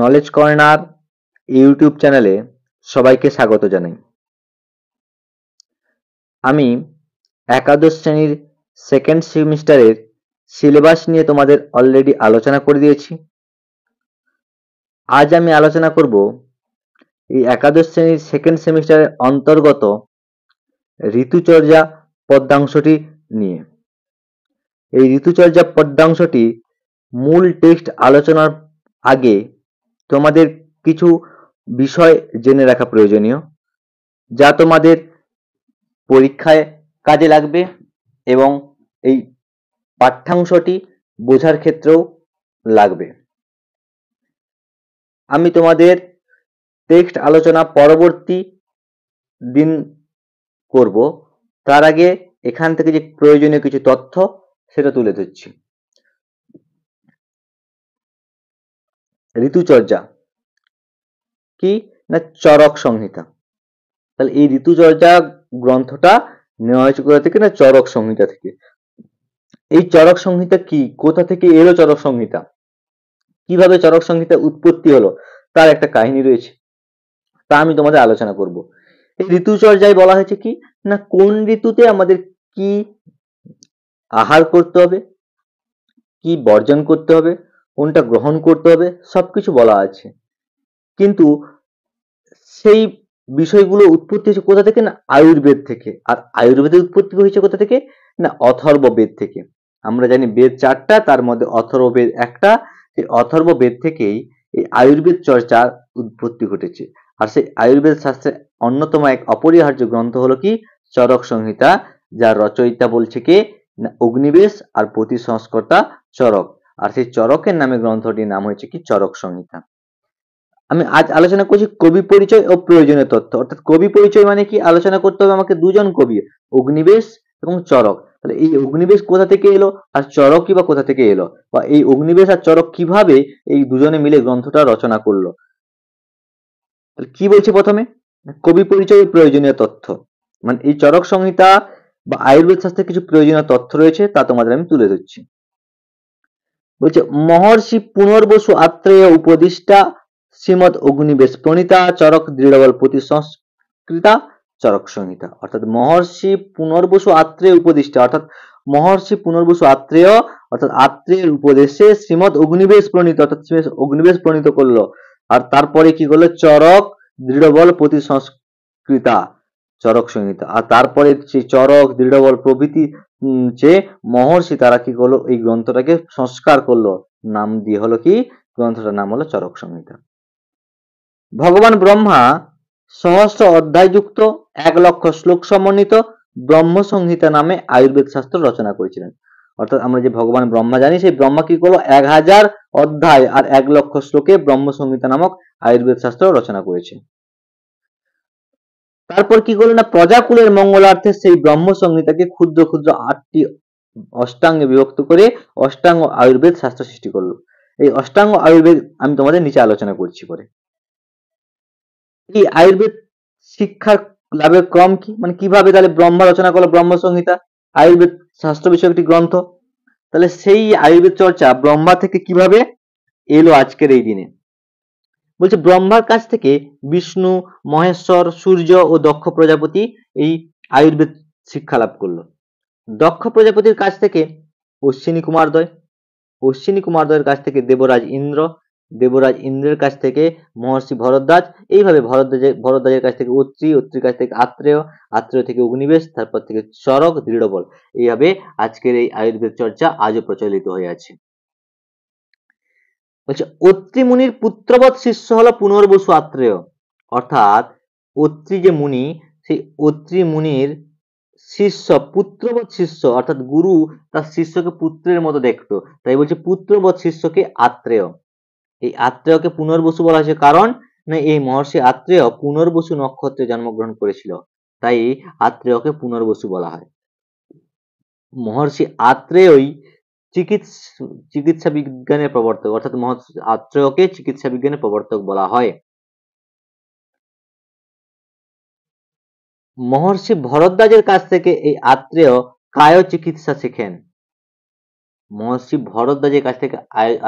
knowledge corner YouTube চ্যানেলে সবাইকে স্বাগত জানাই আমি একাদশ শ্রেণীর সেকেন্ড সেমিস্টারের সিলেবাস নিয়ে তোমাদের অলরেডি আলোচনা করে দিয়েছি আজ আমি আলোচনা করব এই একাদশ শ্রেণীর সেকেন্ড সেমিস্টারের অন্তর্গত ঋতুচর্যা পদ্মাংশটি নিয়ে এই ঋতুচর্যা পদ্মাংশটি মূল টেক্সট আলোচনার আগে তোমাদের কিছু বিষয় জেনে রাখা প্রয়োজনীয় যা তোমাদের পরীক্ষায় কাজে লাগবে এবং এই পাঠ্যাংশটি বোঝার ক্ষেত্রেও লাগবে আমি তোমাদের টেক্সট আলোচনা পরবর্তী দিন করব তার আগে এখান থেকে যে প্রয়োজনীয় কিছু তথ্য সেটা তুলে ধরছি ঋতুচর্যা কি না চরক সংহিতা তাহলে এই ঋতুচর্যা গ্রন্থটা নেওয়া হয়েছে কোথা থেকে না চরক সংহিতা থেকে এই চরক সংহিতা কি কোথা থেকে এলো চরক সংহিতা কিভাবে চরক সংহিতা উৎপত্তি হলো তার একটা কাহিনী রয়েছে তা আমি তোমাদের আলোচনা করব এই ঋতুচর্যায় বলা হয়েছে কি না কোন ঋতুতে আমাদের কি আহার করতে হবে কি বর্জন করতে হবে কোনটা গ্রহণ করতে হবে সবকিছু বলা আছে কিন্তু সেই বিষয়গুলো উৎপত্তি হয়েছে কোথা থেকে না আয়ুর্বেদ থেকে আর আয়ুর্বেদের উৎপত্তি হয়েছে কোথা থেকে না অথর্ব বেদ থেকে আমরা জানি বেদ চারটা তার মধ্যে অথর্ব বেদ একটা সেই অথর্ব বেদ থেকেই এই আয়ুর্বেদ চর্চার উৎপত্তি ঘটেছে আর সেই আয়ুর্বেদ শাস্ত্রের অন্যতম এক অপরিহার্য গ্রন্থ হলো কি চরক সংহিতা যার রচয়িতা বলছে কে না অগ্নিবেশ আর প্রতি সংস্কর্তা চরক আর সেই চরকের নামে গ্রন্থটির নাম হয়েছে কি চরক সংহিতা আমি আজ আলোচনা করছি কবি পরিচয় ও প্রয়োজনীয় তথ্য অর্থাৎ কবি পরিচয় মানে কি আলোচনা করতে হবে আমাকে দুজন কবি অগ্নিবেশ এবং চরক তাহলে এই অগ্নিবেশ কোথা থেকে এলো আর চরক বা কোথা থেকে এলো বা এই অগ্নিবেশ আর চরক কিভাবে এই দুজনে মিলে গ্রন্থটা রচনা করলো তাহলে কি বলছে প্রথমে কবি পরিচয় প্রয়োজনীয় তথ্য মানে এই চরক সংহিতা বা আয়ুর্বেদ শাস্ত্রে কিছু প্রয়োজনীয় তথ্য রয়েছে তা তোমাদের আমি তুলে ধরছি বলছে মহর্ষি পুনর্বসু আত্রেয় উপদিষ্টা শ্রীমদ অগ্নিবেশ প্রণীতা চরক দৃঢ়বল প্রতি সংস্কৃতা চরক সংহিতা অর্থাৎ মহর্ষি পুনর্বসু আত্রেয় উপদেষ্টা অর্থাৎ মহর্ষি পুনর্বসু আত্রেয় অর্থাৎ আত্রেয়ের উপদেশে শ্রীমদ অগ্নিবেশ প্রণীত অর্থাৎ অগ্নিবেশ প্রণীত করলো আর তারপরে কি করলো চরক দৃঢ়বল প্রতি সংস্কৃতা চরক সংহিতা আর তারপরে সে চরক দৃঢ়বল প্রভৃতি যে মহর্ষি তারা কি করলো এই গ্রন্থটাকে সংস্কার করলো নাম দিয়ে হলো কি গ্রন্থটার নাম হলো চরক সংহিতা ভগবান ব্রহ্মা সহস্র অধ্যায়যুক্ত এক লক্ষ শ্লোক সমন্বিত ব্রহ্ম সংহিতা নামে আয়ুর্বেদ শাস্ত্র রচনা করেছিলেন অর্থাৎ আমরা যে ভগবান ব্রহ্মা জানি সেই ব্রহ্মা কি করলো এক হাজার অধ্যায় আর এক লক্ষ শ্লোকে ব্রহ্ম সংহিতা নামক আয়ুর্বেদ শাস্ত্র রচনা করেছে তারপর কি করলো না প্রজাকুলের মঙ্গলার্থে সেই ব্রহ্ম সংহিতাকে ক্ষুদ্র ক্ষুদ্র আটটি অষ্টাঙ্গে বিভক্ত করে অষ্টাঙ্গ আয়ুর্বেদ শাস্ত্র সৃষ্টি করলো এই অষ্টাঙ্গ আয়ুর্বেদ আমি তোমাদের নিচে আলোচনা করছি পরে কি আয়ুর্বেদ শিক্ষার লাভের ক্রম কি মানে কিভাবে তাহলে ব্রহ্ম রচনা করলো ব্রহ্ম সংহিতা আয়ুর্বেদ শাস্ত্র বিষয়ক একটি গ্রন্থ তাহলে সেই আয়ুর্বেদ চর্চা ব্রহ্মা থেকে কিভাবে এলো আজকের এই দিনে বলছে ব্রহ্মার কাছ থেকে বিষ্ণু মহেশ্বর সূর্য ও দক্ষ প্রজাপতি এই আয়ুর্বেদ শিক্ষা লাভ করলো দক্ষ প্রজাপতির কাছ থেকে অশ্বিনী কুমারদ্বয় অশ্বিনী কুমারদ্বয়ের কাছ থেকে দেবরাজ ইন্দ্র দেবরাজ ইন্দ্রের কাছ থেকে মহর্ষি ভরদ্বাজ এইভাবে ভরদ্বাজের ভরদ্বাজের কাছ থেকে উত্রি উত্রির কাছ থেকে আত্রেয় আত্রেয় থেকে অগ্নিবেশ তারপর থেকে চরক দৃঢ়বল এইভাবে আজকের এই আয়ুর্বেদ চর্চা আজও প্রচলিত হয়ে আছে বলছে অত্রিমুনির পুত্রবৎ শিষ্য হল পুনর্বসু আত্রেয় অর্থাৎ অত্রি যে মুনি সেই অত্রিমুনির মুনির শিষ্য পুত্রবৎ শিষ্য অর্থাৎ গুরু তার শিষ্যকে পুত্রের মতো দেখতো তাই বলছে পুত্রবৎ শিষ্যকে আত্রেয় এই আত্রেয়কে পুনর্বসু বলা হয়েছে কারণ না এই মহর্ষি আত্রেয় পুনর্বসু নক্ষত্রে জন্মগ্রহণ করেছিল তাই আত্রেয়কে পুনর্বসু বলা হয় মহর্ষি আত্রেয়ই চিকিৎসা বিজ্ঞানের প্রবর্তক অর্থাৎ মহর্ষি আত্রেয়কে চিকিৎসা বিজ্ঞানের প্রবর্তক বলা হয় মহর্ষি ভরদ্বাজের কাছ থেকে এই আত্রেয় কায় চিকিৎসা শিখেন মহর্ষি ভরদ্বাজের কাছ থেকে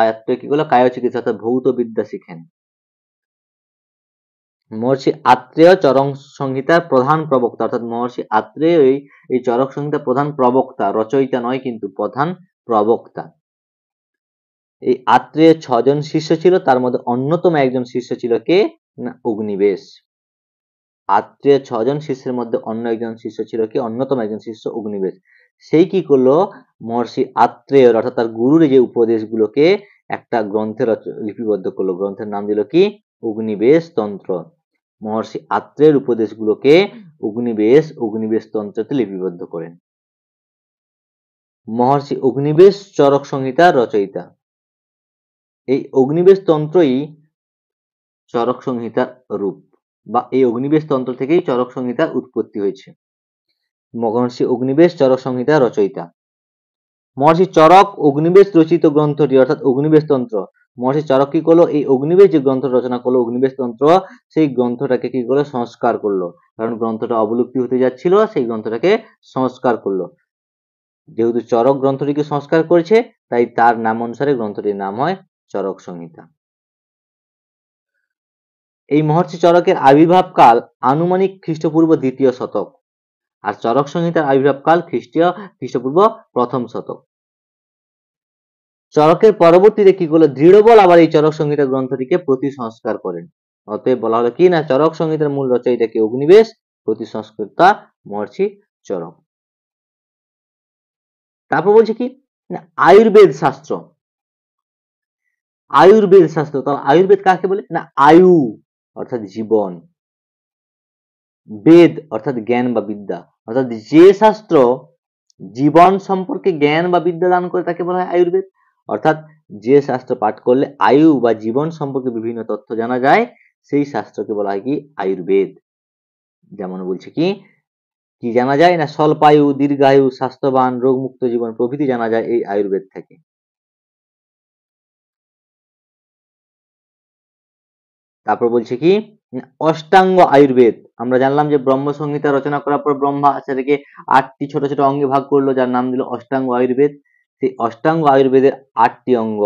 আয়ত্ত কি করলো কায় চিকিৎসা অর্থাৎ ভৌত বিদ্যা শিখেন মহর্ষি আত্রেয় চরক সংহিতার প্রধান প্রবক্তা অর্থাৎ মহর্ষি আত্রেয় এই চরক সংহিতার প্রধান প্রবক্তা রচয়িতা নয় কিন্তু প্রধান প্রবক্তা এই আত্রেয় ছজন শিষ্য ছিল তার মধ্যে অন্যতম একজন শিষ্য ছিল কে না অগ্নিবেশ আত্রেয় ছজন শিষ্যের মধ্যে অন্য একজন শিষ্য ছিল কে অন্যতম একজন শিষ্য অগ্নিবেশ সেই কি করলো মহর্ষি আত্রেয়ের অর্থাৎ তার গুরুর যে উপদেশগুলোকে একটা গ্রন্থের লিপিবদ্ধ করলো গ্রন্থের নাম দিল কি অগ্নিবেশ তন্ত্র মহর্ষি আত্রেয়ের উপদেশগুলোকে অগ্নিবেশ অগ্নিবেশ তন্ত্রতে লিপিবদ্ধ করেন মহর্ষি অগ্নিবেশ চরক সংহিতা রচয়িতা এই অগ্নিবেশ তন্ত্রই চরক সংহিতার রূপ বা এই অগ্নিবেশ তন্ত্র থেকেই চরক সংহিতার উৎপত্তি হয়েছে মহর্ষি অগ্নিবেশ চরক সংহিতা রচয়িতা মহর্ষি চরক অগ্নিবেশ রচিত গ্রন্থটি অর্থাৎ অগ্নিবেশ তন্ত্র মহর্ষি চরক কি করলো এই অগ্নিবেশ যে গ্রন্থ রচনা করলো অগ্নিবেশ তন্ত্র সেই গ্রন্থটাকে কি করলো সংস্কার করলো কারণ গ্রন্থটা অবলুপ্তি হতে যাচ্ছিল সেই গ্রন্থটাকে সংস্কার করলো যেহেতু চরক গ্রন্থটিকে সংস্কার করেছে তাই তার নাম অনুসারে গ্রন্থটির নাম হয় চরক সংহিতা এই মহর্ষি চরকের আবির্ভাবকাল আনুমানিক খ্রিস্টপূর্ব দ্বিতীয় শতক আর চরক সংহিতার আবির্ভাবকাল খ্রিস্টীয় খ্রিস্টপূর্ব প্রথম শতক চরকের পরবর্তীতে কি করলো দৃঢ়বল আবার এই চরক সংহিতা গ্রন্থটিকে প্রতি সংস্কার করেন অতএব বলা হলো কি না চরক সংহিতার মূল রচয়িতা কি অগ্নিবেশ প্রতি সংস্কৃতা মহর্ষি চরক তারপর বলছে কি আয়ুর্বেদ শাস্ত্র আয়ুর্বেদ শাস্ত্র তাহলে আয়ুর্বেদ কাকে বলে না আয়ু অর্থাৎ জীবন বেদ অর্থাৎ জ্ঞান বা বিদ্যা অর্থাৎ যে শাস্ত্র জীবন সম্পর্কে জ্ঞান বা বিদ্যা দান করে তাকে বলা হয় আয়ুর্বেদ অর্থাৎ যে শাস্ত্র পাঠ করলে আয়ু বা জীবন সম্পর্কে বিভিন্ন তথ্য জানা যায় সেই শাস্ত্রকে বলা হয় কি আয়ুর্বেদ যেমন বলছে কি কি জানা যায় না স্বল্পায়ু দীর্ঘায়ু স্বাস্থ্যবান রোগমুক্ত জীবন প্রভৃতি জানা যায় এই আয়ুর্বেদ থেকে তারপর বলছে কি অষ্টাঙ্গ আয়ুর্বেদ আমরা জানলাম যে ব্রহ্ম সংহিতা রচনা করার পর ব্রহ্মা সেটাকে আটটি ছোট ছোট অঙ্গে ভাগ করলো যার নাম দিল অষ্টাঙ্গ আয়ুর্বেদ সেই অষ্টাঙ্গ আয়ুর্বেদের আটটি অঙ্গ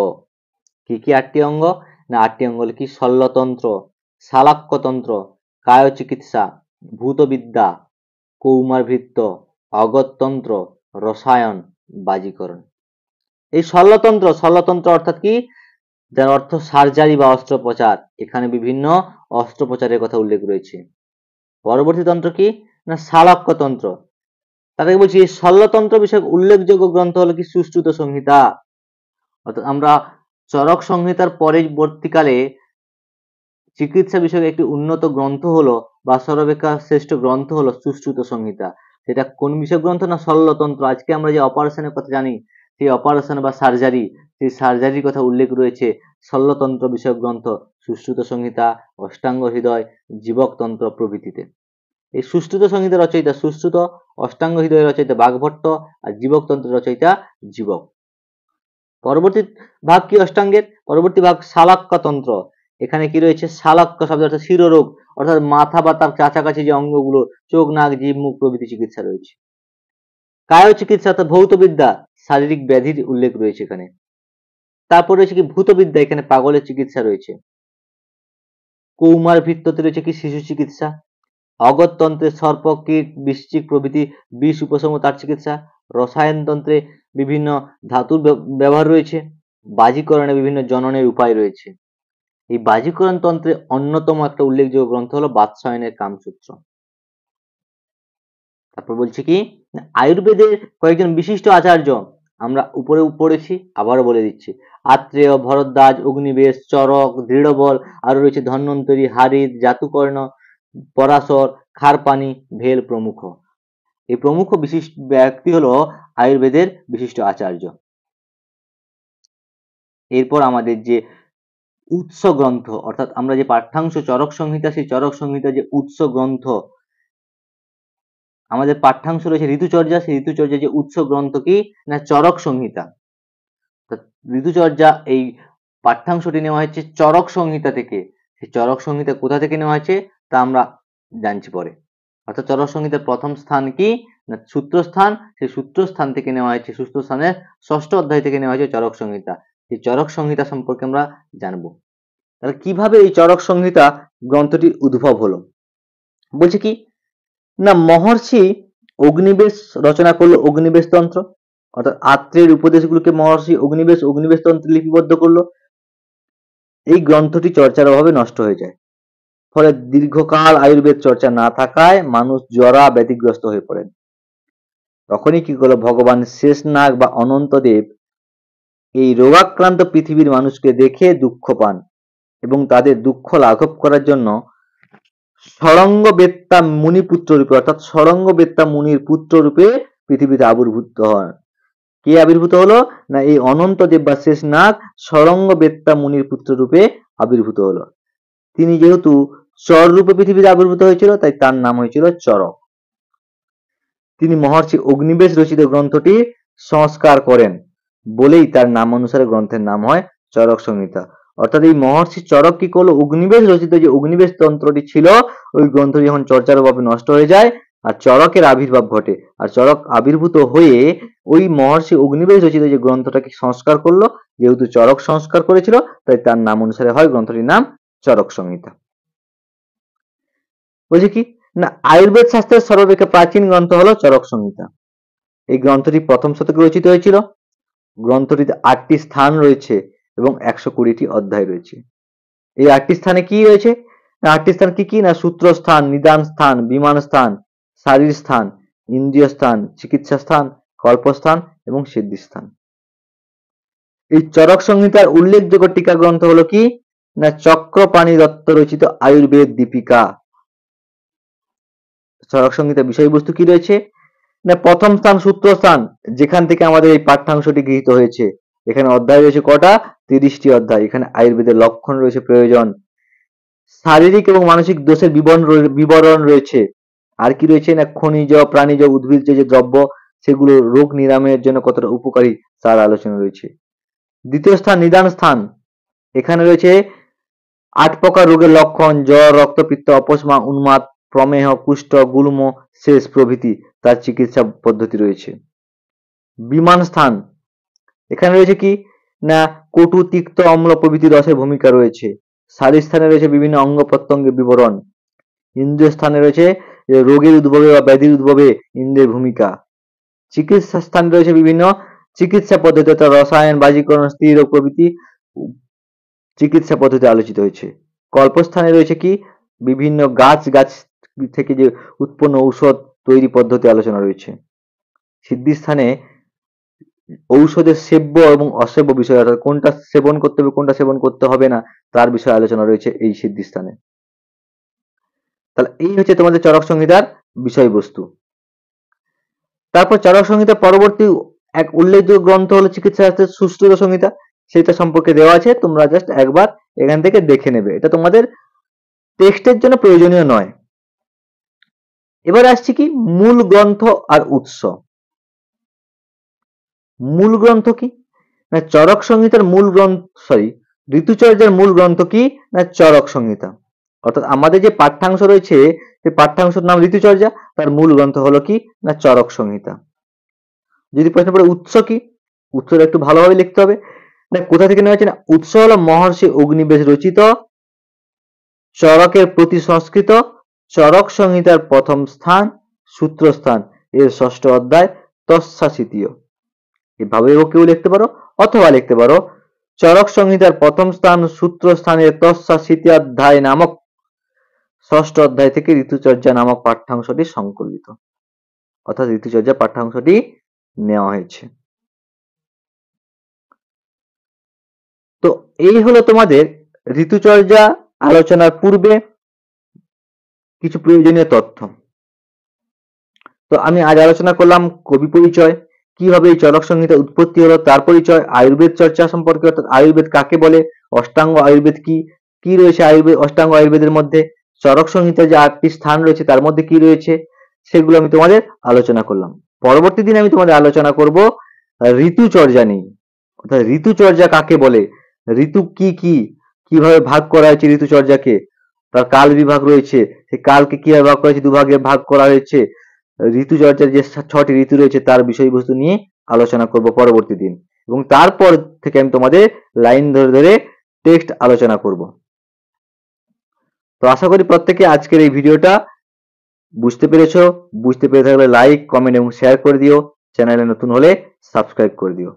কি কি আটটি অঙ্গ না আটটি অঙ্গ কি শল্যতন্ত্র শালাক্যতন্ত্র কায় চিকিৎসা ভূতবিদ্যা কৌমারভৃত্ত অগততন্ত্র রসায়ন বাজিকরণ এই শল্যতন্ত্র শল্যতন্ত্র অর্থাৎ কি যার অর্থ সার্জারি বা অস্ত্রোপচার এখানে বিভিন্ন অস্ত্রোপচারের কথা উল্লেখ রয়েছে পরবর্তী তন্ত্র কি না শালক্যতন্ত্র তাদেরকে বলছি শল্যতন্ত্র বিষয়ক উল্লেখযোগ্য গ্রন্থ হলো কি সুশ্রুত সংহিতা অর্থাৎ আমরা চরক সংহিতার পরবর্তীকালে চিকিৎসা বিষয়ক একটি উন্নত গ্রন্থ হলো বা সর্বেক্ষা শ্রেষ্ঠ গ্রন্থ হলো সুশ্রুত সংহিতা সেটা কোন বিষয় গ্রন্থ না শল্যতন্ত্র আজকে আমরা যে অপারেশনের কথা জানি সেই অপারেশন বা সার্জারি সেই সার্জারির কথা উল্লেখ রয়েছে শল্যতন্ত্র বিষয়ক গ্রন্থ সুশ্রুত সংহিতা অষ্টাঙ্গ হৃদয় জীবকতন্ত্র প্রভৃতিতে এই সুশ্রুত সংহিতা রচয়িতা সুশ্রুত অষ্টাঙ্গ হৃদয় রচয়িতা বাঘভট্ট আর জীবকতন্ত্র রচয়িতা জীবক পরবর্তী ভাগ কি অষ্টাঙ্গের পরবর্তী ভাগ শালাক্কতন্ত্র এখানে কি রয়েছে শালাক্ক শব্দ অর্থাৎ শিরোরোগ অর্থাৎ মাথা বা তার কাছাকাছি যে অঙ্গগুলো চোখ নাক জীব মুখ প্রভৃতি চিকিৎসা রয়েছে কায়ো চিকিৎসা অর্থাৎ ভৌতবিদ্যা শারীরিক ব্যাধির উল্লেখ রয়েছে এখানে তারপর রয়েছে কি ভূতবিদ্যা এখানে পাগলের চিকিৎসা রয়েছে কৌমার ভিত্ততে রয়েছে কি শিশু চিকিৎসা অগততন্ত্রে সর্প কীট বৃশ্চিক প্রভৃতি বিষ উপশম তার চিকিৎসা রসায়নতন্ত্রে বিভিন্ন ধাতুর ব্যবহার রয়েছে বাজিকরণে বিভিন্ন জননের উপায় রয়েছে এই বাজিকরণ তন্ত্রে অন্যতম একটা উল্লেখযোগ্য গ্রন্থ হলো বাদশায়নের কামসূত্র তারপর বলছি কি আয়ুর্বেদের কয়েকজন বিশিষ্ট আচার্য আমরা উপরে পড়েছি আবারও বলে দিচ্ছি আত্রেয় ভরদ্বাজ অগ্নিবেশ চরক দৃঢ়বল আরও রয়েছে ধন্বন্তরি হারিদ জাতুকর্ণ পরাশর খারপানি ভেল প্রমুখ এই প্রমুখ বিশিষ্ট ব্যক্তি হলো আয়ুর্বেদের বিশিষ্ট আচার্য এরপর আমাদের যে উৎস গ্রন্থ অর্থাৎ আমরা যে পাঠ্যাংশ চরক সংহিতা সেই চরক সংহিতা যে উৎস গ্রন্থ আমাদের পাঠ্যাংশ রয়েছে ঋতুচর্যা সেই ঋতুচর্যা যে উৎস গ্রন্থ কি না চরক সংহিতা ঋতুচর্যা এই পাঠ্যাংশটি নেওয়া হয়েছে চরক সংহিতা থেকে সেই চরক সংহিতা কোথা থেকে নেওয়া হয়েছে তা আমরা জানছি পরে অর্থাৎ চরক সংহিতার প্রথম স্থান কি না সূত্রস্থান সেই সূত্রস্থান থেকে নেওয়া হয়েছে সূত্রস্থানের ষষ্ঠ অধ্যায় থেকে নেওয়া হয়েছে চরক সংহিতা সেই চরক সংহিতা সম্পর্কে আমরা জানব তাহলে কিভাবে এই চরক সংহিতা গ্রন্থটি উদ্ভব হলো বলছে কি না মহর্ষি অগ্নিবেশ রচনা করলো অগ্নিবেশ তন্ত্র অর্থাৎ আত্রের উপদেশগুলোকে মহর্ষি অগ্নিবেশ অগ্নিবেশ তন্ত্রে লিপিবদ্ধ করলো এই গ্রন্থটি চর্চার অভাবে নষ্ট হয়ে যায় ফলে দীর্ঘকাল আয়ুর্বেদ চর্চা না থাকায় মানুষ জরা ব্যতিগ্রস্ত হয়ে পড়েন তখনই কি করলো ভগবান শেষনাগ বা অনন্তদেব এই রোগাক্রান্ত পৃথিবীর মানুষকে দেখে দুঃখ পান এবং তাদের দুঃখ লাঘব করার জন্য সরঙ্গ বেত্তা মুনি রূপে অর্থাৎ সরঙ্গ বেত্তা মুনির পুত্র রূপে পৃথিবীতে আবির্ভূত হন কে আবির্ভূত হলো না এই অনন্ত দেব বা শেষনাগ সরঙ্গ বেত্তা মুনির পুত্র রূপে আবির্ভূত হলো তিনি যেহেতু চর রূপে পৃথিবীতে আবির্ভূত হয়েছিল তাই তার নাম হয়েছিল চরক তিনি মহর্ষি অগ্নিবেশ রচিত গ্রন্থটি সংস্কার করেন বলেই তার নাম অনুসারে গ্রন্থের নাম হয় চরক সংহিতা অর্থাৎ এই মহর্ষি চরক কি করলো অগ্নিবেশ রচিত যে অগ্নিবেশ তন্ত্রটি ছিল ওই গ্রন্থ যখন চর্চার অভাবে নষ্ট হয়ে যায় আর চরকের আবির্ভাব ঘটে আর চরক আবির্ভূত হয়ে ওই মহর্ষি অগ্নিবেশ রচিত যে গ্রন্থটাকে সংস্কার করলো যেহেতু চরক সংস্কার করেছিল তাই তার নাম অনুসারে হয় গ্রন্থটির নাম চরক সংহিতা বলছি কি না আয়ুর্বেদ শাস্ত্রের সর্বাপেক্ষা প্রাচীন গ্রন্থ হলো চরক সংহিতা এই গ্রন্থটি প্রথম শতকে রচিত হয়েছিল গ্রন্থটিতে আটটি স্থান রয়েছে এবং একশো কুড়িটি অধ্যায় রয়েছে এই আটটি স্থানে কি রয়েছে না আটটি স্থান কি কি না সূত্রস্থান নিদান স্থান বিমান স্থান শারীর স্থান ইন্দ্রিয় স্থান চিকিৎসা স্থান কল্পস্থান এবং সিদ্ধিস্থান এই চরক সংহিতার উল্লেখযোগ্য টিকা গ্রন্থ হলো কি না চক্রপাণী দত্ত রচিত আয়ুর্বেদ দীপিকা চরক সংহিতা বিষয়বস্তু কি রয়েছে না প্রথম স্থান সূত্রস্থান যেখান থেকে আমাদের এই পাঠ্যাংশটি গৃহীত হয়েছে এখানে অধ্যায় রয়েছে কটা তিরিশটি অধ্যায় এখানে আয়ুর্বেদের লক্ষণ রয়েছে প্রয়োজন শারীরিক এবং মানসিক দোষের বিবরণ বিবরণ রয়েছে আর কি রয়েছে না খনিজ প্রাণীজ উদ্ভিদ যে দ্রব্য সেগুলো রোগ নিরাময়ের জন্য কতটা উপকারী তার আলোচনা রয়েছে দ্বিতীয় স্থান নিদান স্থান এখানে রয়েছে আট প্রকার রোগের লক্ষণ জ্বর রক্তপিত্ত অপসমা উন্মাদ প্রমেহ কুষ্ঠ গুল্ম শেষ প্রভৃতি তার চিকিৎসা পদ্ধতি রয়েছে বিমান স্থান এখানে রয়েছে কি না কটু তিক্ত অম্ল প্রভৃতি রসের ভূমিকা রয়েছে শারীর স্থানে রয়েছে বিভিন্ন অঙ্গ প্রত্যঙ্গের বিবরণ ইন্দ্রিয় স্থানে রয়েছে রোগের উদ্ভবে বা ব্যাধির উদ্ভবে ইন্দ্রের ভূমিকা চিকিৎসা স্থানে রয়েছে বিভিন্ন চিকিৎসা পদ্ধতি অর্থাৎ রসায়ন বাজিকরণ স্থির প্রভৃতি চিকিৎসা পদ্ধতি আলোচিত হয়েছে কল্পস্থানে রয়েছে কি বিভিন্ন গাছ গাছ থেকে যে উৎপন্ন ঔষধ তৈরি পদ্ধতি আলোচনা রয়েছে সিদ্ধিস্থানে ঔষধের সেব্য এবং অসেব্য বিষয় অর্থাৎ কোনটা সেবন করতে হবে কোনটা সেবন করতে হবে না তার বিষয়ে আলোচনা রয়েছে এই সিদ্ধিস্থানে তাহলে এই হচ্ছে তোমাদের চরক সংহিতার বিষয়বস্তু তারপর চরক সংহিতার পরবর্তী এক উল্লেখযোগ্য গ্রন্থ হলো চিকিৎসাশাস্ত্রের সুশ্রুত সংহিতা সেটা সম্পর্কে দেওয়া আছে তোমরা জাস্ট একবার এখান থেকে দেখে নেবে এটা তোমাদের টেক্সটের জন্য প্রয়োজনীয় নয় এবার আসছি কি মূল গ্রন্থ আর উৎস মূল গ্রন্থ কি না চরক সংহিতার মূল গ্রন্থ সরি ঋতুচর্যার মূল গ্রন্থ কি না চরক সংহিতা অর্থাৎ আমাদের যে পাঠ্যাংশ রয়েছে সেই পাঠ্যাংশের নাম ঋতুচর্যা তার মূল গ্রন্থ হলো কি না চরক সংহিতা যদি প্রশ্ন পড়ে উৎস কি উৎসটা একটু ভালোভাবে লিখতে হবে না কোথা থেকে নেওয়া হয়েছে না উৎস হলো মহর্ষি অগ্নিবেশ রচিত চরকের প্রতি সংস্কৃত চরক সংহিতার প্রথম স্থান সূত্রস্থান এর ষষ্ঠ অধ্যায় তৎসাশিতীয় এভাবে কেউ লিখতে পারো অথবা লিখতে পারো চরক সংহিতার প্রথম স্থান সূত্র স্থানের তৎসা শীতাধ্যায় নামক ষষ্ঠ অধ্যায় থেকে ঋতুচর্যা নামক পাঠ্যাংশটি সংকলিত অর্থাৎ ঋতুচর্যা পাঠ্যাংশটি নেওয়া হয়েছে তো এই হলো তোমাদের ঋতুচর্যা আলোচনার পূর্বে কিছু প্রয়োজনীয় তথ্য তো আমি আজ আলোচনা করলাম কবি পরিচয় কিভাবে এই চরক সংহিতা উৎপত্তি হলো তার পরিচয় আয়ুর্বেদ চর্চা সম্পর্কে অর্থাৎ আয়ুর্বেদ কাকে বলে অষ্টাঙ্গ আয়ুর্বেদ কি কি রয়েছে আয়ুর্বেদ অষ্টাঙ্গ আয়ুর্বেদের মধ্যে চরক সংহিতা যে আটটি স্থান রয়েছে তার মধ্যে কি রয়েছে সেগুলো আমি তোমাদের আলোচনা করলাম পরবর্তী দিন আমি তোমাদের আলোচনা করব ঋতুচর্যা নিয়ে অর্থাৎ ঋতুচর্যা কাকে বলে ঋতু কি কি কিভাবে ভাগ করা হয়েছে ঋতুচর্যাকে তার কাল বিভাগ রয়েছে সেই কালকে কিভাবে ভাগ করা হয়েছে দুভাগে ভাগ করা হয়েছে ঋতুচর্চার যে ছটি ঋতু রয়েছে তার বিষয়বস্তু নিয়ে আলোচনা করব পরবর্তী দিন এবং তারপর থেকে আমি তোমাদের লাইন ধরে ধরে টেক্সট আলোচনা করব তো আশা করি প্রত্যেকে আজকের এই ভিডিওটা বুঝতে পেরেছো বুঝতে পেরে থাকলে লাইক কমেন্ট এবং শেয়ার করে দিও চ্যানেলে নতুন হলে সাবস্ক্রাইব করে দিও